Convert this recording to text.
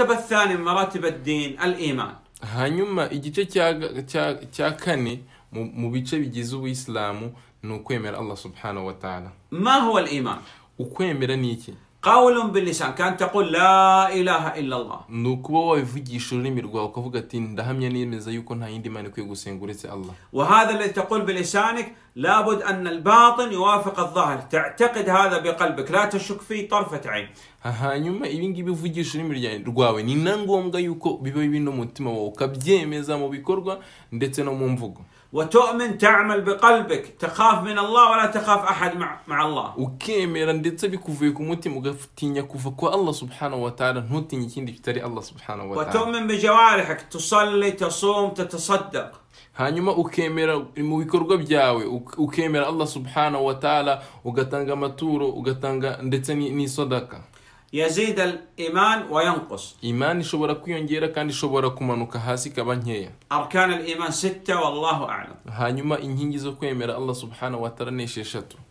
المرتبه الثانيه من مراتب الدين الايمان هانيوما igice cya cya kane mu bice bigize ubuyisilamu ni ukwemera Allah subhanahu wa ta'ala ما هو الايمان ukwemera ni قول باللسان كان تقول لا اله الا الله نوكو ويفجيش ريمي رغو وكفوك تين دهم يعني مزا يكون هاي اندي ما نكوي الله وهذا اللي تقول بلسانك لابد أن الباطن يوافق الظاهر تعتقد هذا بقلبك لا تشك فيه طرفة عين hanyuma ibi ngibi uvugisha n'imiryango rwawe ni na ngombwa yuko biba biri no mutima wawe ukabyemeza mu bikorwa ndetse no mu mvugo وتؤمن تعمل بقلبك تخاف من الله ولا تخاف أحد مع, مع الله ukemera ndetse bikuvuye ku mutima ugatinya kuva kwa Allah subhanahu wa ta'ala ntutinye ikindi kitari Allah subhanahu wa ta'ala وتؤمن بجوارحك تصلي تصوم تتصدق hanyuma ukemera mu bikorwa byawe ukemera allah subhanahu wa ta'ala ugatanga amaturo ugatanga ndetse n'isodaka yazida al-iman wa yanqus iman ishobora kwiyongera kandi ishobora kumanuka hasi ikaba nkeya arkan al-iman sita wallahu a'lam hanyuma inkingi zo kwemera allah subhanahu wa ta'ala ni esheshatu